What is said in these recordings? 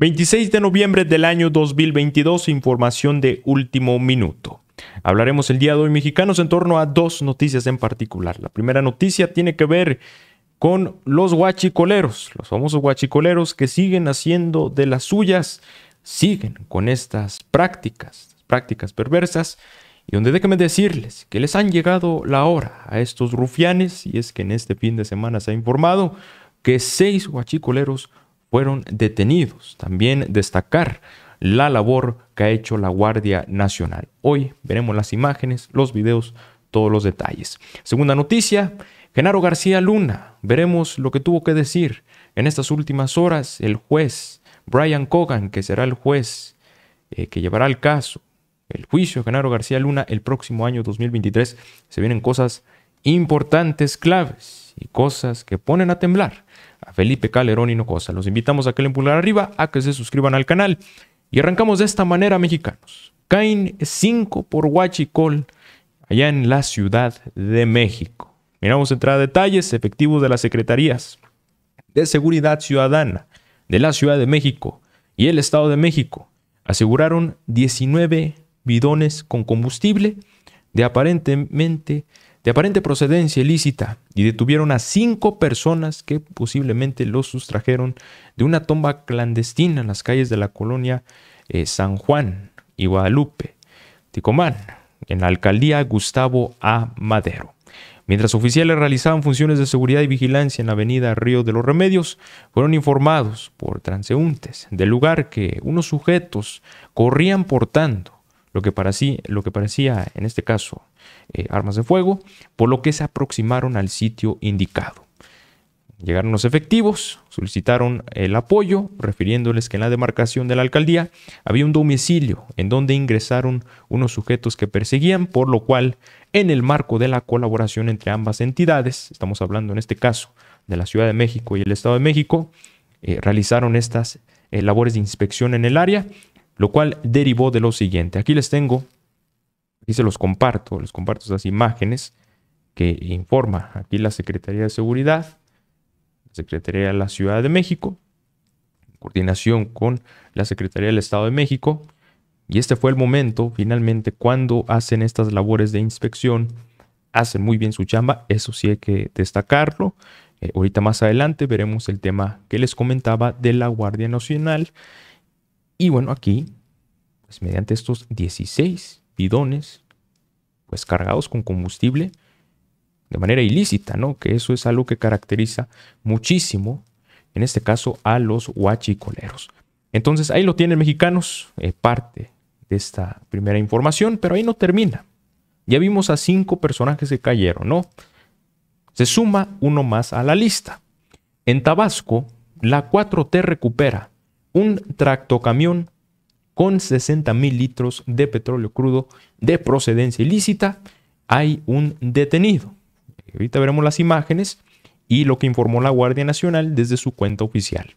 26 de noviembre del año 2022, información de último minuto. Hablaremos el día de hoy mexicanos en torno a dos noticias en particular. La primera noticia tiene que ver con los guachicoleros, los famosos guachicoleros que siguen haciendo de las suyas, siguen con estas prácticas, prácticas perversas. Y donde déjenme decirles que les han llegado la hora a estos rufianes, y es que en este fin de semana se ha informado que seis guachicoleros fueron detenidos. También destacar la labor que ha hecho la Guardia Nacional. Hoy veremos las imágenes, los videos, todos los detalles. Segunda noticia, Genaro García Luna. Veremos lo que tuvo que decir. En estas últimas horas, el juez Brian Cogan, que será el juez eh, que llevará el caso, el juicio de Genaro García Luna el próximo año 2023, se vienen cosas importantes, claves y cosas que ponen a temblar a Felipe no cosa. Los invitamos a que le pulgar arriba, a que se suscriban al canal. Y arrancamos de esta manera, mexicanos. Caen 5 por Huachicol, allá en la Ciudad de México. Miramos a detalles efectivos de las secretarías de Seguridad Ciudadana de la Ciudad de México y el Estado de México aseguraron 19 bidones con combustible de aparentemente de aparente procedencia ilícita y detuvieron a cinco personas que posiblemente los sustrajeron de una tumba clandestina en las calles de la colonia eh, San Juan y Guadalupe, Ticomán, en la alcaldía Gustavo A. Madero. Mientras oficiales realizaban funciones de seguridad y vigilancia en la avenida Río de los Remedios, fueron informados por transeúntes del lugar que unos sujetos corrían portando lo que, parecía, en este caso, eh, armas de fuego, por lo que se aproximaron al sitio indicado. Llegaron los efectivos, solicitaron el apoyo, refiriéndoles que en la demarcación de la alcaldía había un domicilio en donde ingresaron unos sujetos que perseguían, por lo cual, en el marco de la colaboración entre ambas entidades, estamos hablando en este caso de la Ciudad de México y el Estado de México, eh, realizaron estas eh, labores de inspección en el área lo cual derivó de lo siguiente. Aquí les tengo, aquí se los comparto, les comparto estas imágenes que informa aquí la Secretaría de Seguridad, la Secretaría de la Ciudad de México, en coordinación con la Secretaría del Estado de México. Y este fue el momento, finalmente, cuando hacen estas labores de inspección, hacen muy bien su chamba, eso sí hay que destacarlo. Eh, ahorita más adelante veremos el tema que les comentaba de la Guardia Nacional y bueno, aquí, pues mediante estos 16 bidones, pues cargados con combustible de manera ilícita, ¿no? Que eso es algo que caracteriza muchísimo, en este caso, a los huachicoleros. Entonces, ahí lo tienen mexicanos, eh, parte de esta primera información, pero ahí no termina. Ya vimos a cinco personajes que cayeron, ¿no? Se suma uno más a la lista. En Tabasco, la 4T recupera un tractocamión con 60 mil litros de petróleo crudo de procedencia ilícita. Hay un detenido. Ahorita veremos las imágenes y lo que informó la Guardia Nacional desde su cuenta oficial.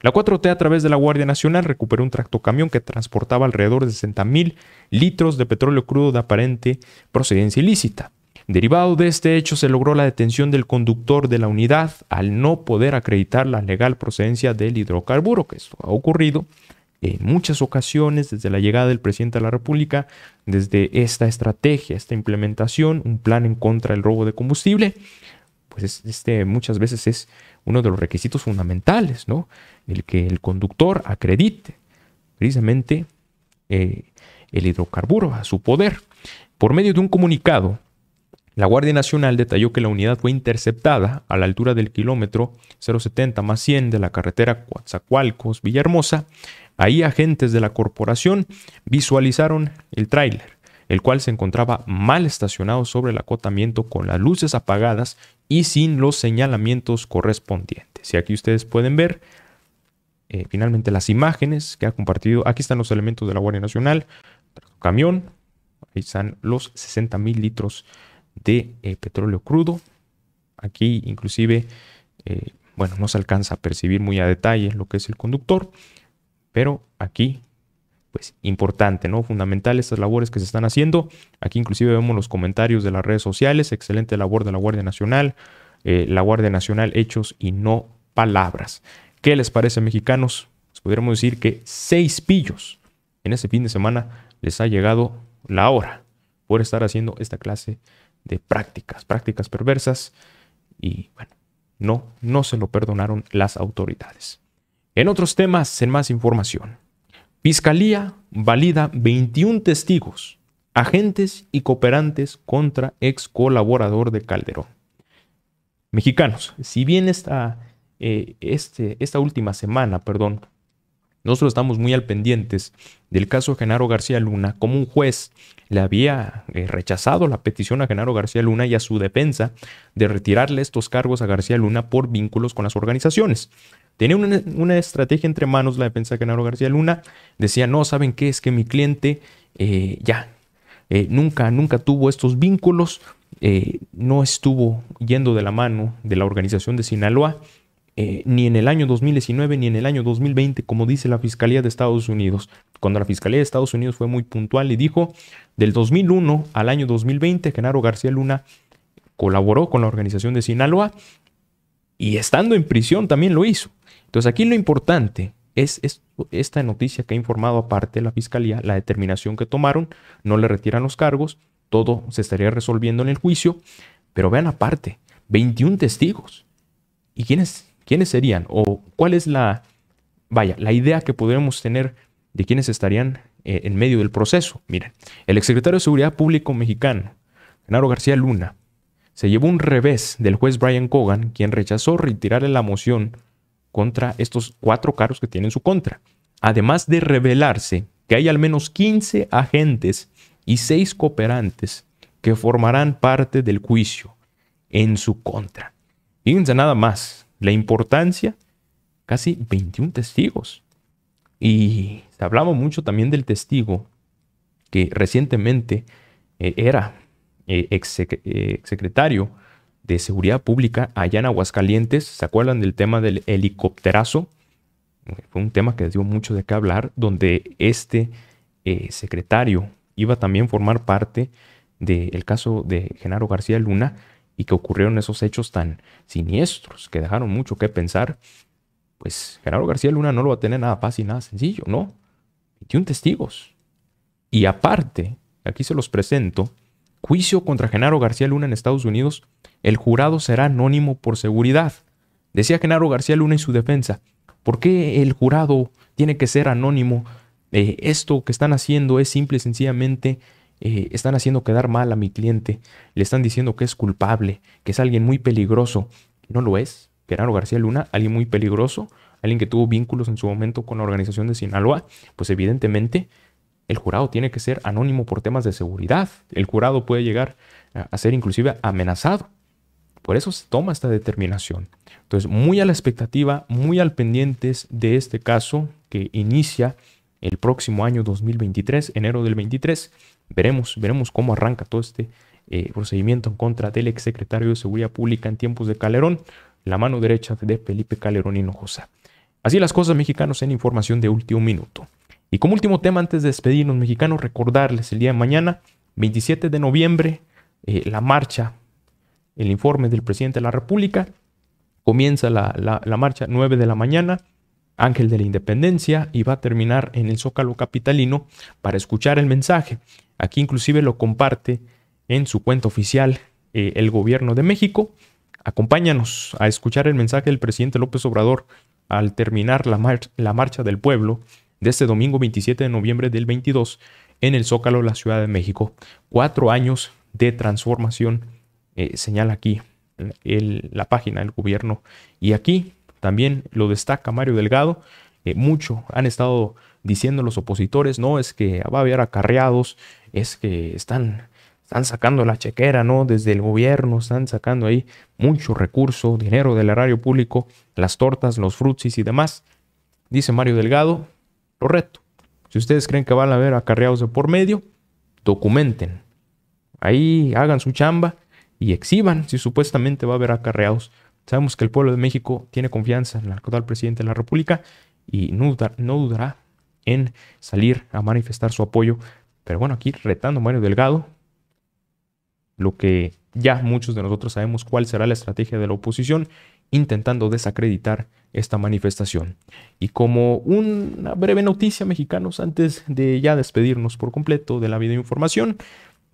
La 4T a través de la Guardia Nacional recuperó un tractocamión que transportaba alrededor de 60 mil litros de petróleo crudo de aparente procedencia ilícita. Derivado de este hecho se logró la detención del conductor de la unidad al no poder acreditar la legal procedencia del hidrocarburo, que esto ha ocurrido en muchas ocasiones desde la llegada del presidente de la República, desde esta estrategia, esta implementación, un plan en contra del robo de combustible, pues este muchas veces es uno de los requisitos fundamentales, ¿no? El que el conductor acredite precisamente eh, el hidrocarburo a su poder. Por medio de un comunicado, la Guardia Nacional detalló que la unidad fue interceptada a la altura del kilómetro 070 más 100 de la carretera Coatzacoalcos-Villahermosa. Ahí agentes de la corporación visualizaron el tráiler, el cual se encontraba mal estacionado sobre el acotamiento con las luces apagadas y sin los señalamientos correspondientes. Y aquí ustedes pueden ver eh, finalmente las imágenes que ha compartido. Aquí están los elementos de la Guardia Nacional, camión, ahí están los 60 mil litros de eh, petróleo crudo. Aquí inclusive, eh, bueno, no se alcanza a percibir muy a detalle lo que es el conductor, pero aquí, pues importante, ¿no? Fundamental estas labores que se están haciendo. Aquí inclusive vemos los comentarios de las redes sociales, excelente labor de la Guardia Nacional, eh, la Guardia Nacional, hechos y no palabras. ¿Qué les parece, mexicanos? Pues podríamos decir que seis pillos en ese fin de semana les ha llegado la hora por estar haciendo esta clase de prácticas, prácticas perversas. Y bueno, no, no se lo perdonaron las autoridades. En otros temas, en más información. Fiscalía valida 21 testigos, agentes y cooperantes contra ex colaborador de Calderón. Mexicanos, si bien esta, eh, este, esta última semana, perdón, nosotros estamos muy al pendientes del caso de Genaro García Luna, como un juez le había eh, rechazado la petición a Genaro García Luna y a su defensa de retirarle estos cargos a García Luna por vínculos con las organizaciones. Tenía una, estrategia entre manos la defensa de Genaro García Luna, decía, no, ¿saben qué? Es que mi cliente eh, ya eh, nunca, nunca tuvo estos vínculos, no estuvo yendo de la mano de la organización de Sinaloa, eh, ni en el año 2019 ni en el año 2020, como dice la Fiscalía de Estados Unidos. Cuando la Fiscalía de Estados Unidos fue muy puntual y dijo, del 2001 al año 2020, Genaro García Luna colaboró con la organización de Sinaloa y estando en prisión también lo hizo. Entonces aquí lo importante es, es, esta noticia que ha informado aparte la Fiscalía, la determinación que tomaron, no le retiran los cargos, todo se estaría resolviendo en el juicio, pero vean aparte, 21 testigos. ¿Y quiénes ¿Quiénes serían? ¿O cuál es la, vaya, la idea que podremos tener de quiénes estarían eh, en medio del proceso? Miren, el exsecretario de Seguridad Público mexicano, Genaro García Luna, se llevó un revés del juez Brian Cogan, quien rechazó retirarle la moción contra estos cuatro cargos que tiene en su contra. Además de revelarse que hay al menos 15 agentes y 6 cooperantes que formarán parte del juicio en su contra. Fíjense nada más, la importancia, casi 21 testigos. Y se mucho también del testigo que recientemente eh, era eh, ex, eh, secretario de Seguridad Pública allá en Aguascalientes. ¿Se acuerdan del tema del helicópterazo? Fue un tema que dio mucho de qué hablar, donde este secretario iba también a formar parte del caso de Genaro García Luna y que ocurrieron esos hechos tan siniestros que dejaron mucho que pensar, pues Genaro García Luna no lo va a tener nada fácil, nada sencillo, ¿no? 21 testigos. Y aparte, aquí se los presento, juicio contra Genaro García Luna en Estados Unidos, el jurado será anónimo por seguridad. Decía Genaro García Luna en su defensa, ¿por qué el jurado tiene que ser anónimo? Eh, esto que están haciendo es simple y sencillamente eh, están haciendo quedar mal a mi cliente, le están diciendo que es culpable, que es alguien muy peligroso. No lo es, Gerardo García Luna, alguien muy peligroso, alguien que tuvo vínculos en su momento con la organización de Sinaloa, pues evidentemente el jurado tiene que ser anónimo por temas de seguridad. El jurado puede llegar a ser inclusive amenazado. Por eso se toma esta determinación. Entonces, muy a la expectativa, muy al pendientes de este caso que inicia el próximo año 2023, enero del 23. Veremos, veremos cómo arranca todo este eh, procedimiento en contra del secretario de Seguridad Pública en tiempos de Calderón, la mano derecha de Felipe Calderón Hinojosa. Así las cosas mexicanos en información de último minuto. Y como último tema, antes de despedirnos mexicanos, recordarles el día de mañana, 27 de noviembre, eh, la marcha, el informe del presidente de la República. Comienza la, la marcha 9 de la mañana. Ángel de la Independencia y va a terminar en el Zócalo Capitalino para escuchar el mensaje. Aquí inclusive lo comparte en su cuenta oficial eh, el gobierno de México. Acompáñanos a escuchar el mensaje del presidente López Obrador al terminar la, marcha del pueblo de este domingo 27 de noviembre del 22 en el Zócalo, la Ciudad de México. Cuatro años de transformación, eh, señala aquí eh, el, la página del gobierno. Y aquí también lo destaca Mario Delgado. Eh, mucho han estado diciendo los opositores, no es que va a haber acarreados, es que están, están sacando la chequera, ¿no? Desde el gobierno están sacando ahí mucho recurso, dinero del erario público, las tortas, los frutsis y demás. Dice Mario Delgado, lo reto. Si ustedes creen que van a haber acarreados de por medio, documenten. Ahí hagan su chamba y exhiban si supuestamente va a haber acarreados Sabemos que el pueblo de México tiene confianza en el actual presidente de la República y no, dudará en salir a manifestar su apoyo. Pero bueno, aquí retando a Mario Delgado, lo que ya muchos de nosotros sabemos cuál será la estrategia de la oposición, intentando desacreditar esta manifestación. Y como una breve noticia, mexicanos, antes de ya despedirnos por completo de la videoinformación,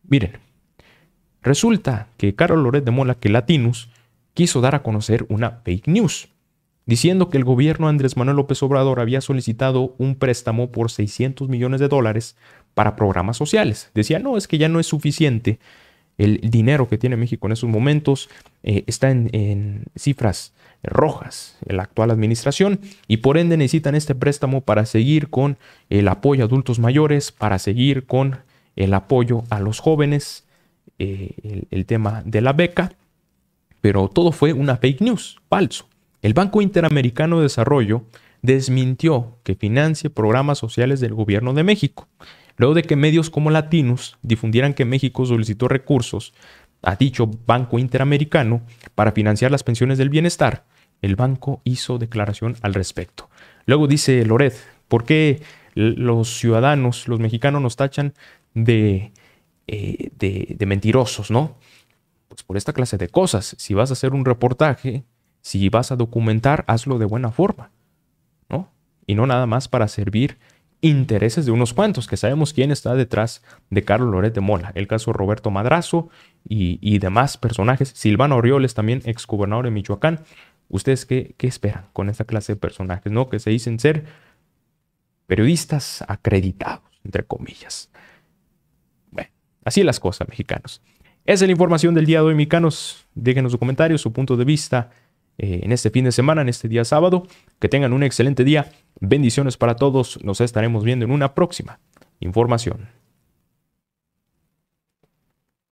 miren, resulta que Carlos Loret de Mola, que Latinus, quiso dar a conocer una fake news, diciendo que el gobierno Andrés Manuel López Obrador había solicitado un préstamo por 600 millones de dólares para programas sociales. Decía, no, es que ya no es suficiente el dinero que tiene México en esos momentos, eh, está en, cifras rojas en la actual administración y por ende necesitan este préstamo para seguir con el apoyo a adultos mayores, para seguir con el apoyo a los jóvenes, eh, el, tema de la beca pero todo fue una fake news, falso. El Banco Interamericano de Desarrollo desmintió que financie programas sociales del gobierno de México, luego de que medios como Latinos difundieran que México solicitó recursos a dicho Banco Interamericano para financiar las pensiones del bienestar. El banco hizo declaración al respecto. Luego dice Loret, ¿por qué los ciudadanos, los mexicanos nos tachan de, eh, de mentirosos, no? Pues, por esta clase de cosas, si vas a hacer un reportaje, si vas a documentar, hazlo de buena forma, ¿no? Y no nada más para servir intereses de unos cuantos, que sabemos quién está detrás de Carlos Loret de Mola, el caso Roberto Madrazo y, demás personajes, Silvano Orioles también, ex gobernador de Michoacán. ¿Ustedes qué, qué, esperan con esta clase de personajes, no? Que se dicen ser periodistas acreditados, entre comillas. Bueno, así las cosas, mexicanos. Esa es la información del día de hoy, mexicanos. Déjenos su comentarios, su punto de vista eh, en este fin de semana, en este día sábado. Que tengan un excelente día. Bendiciones para todos. Nos estaremos viendo en una próxima información.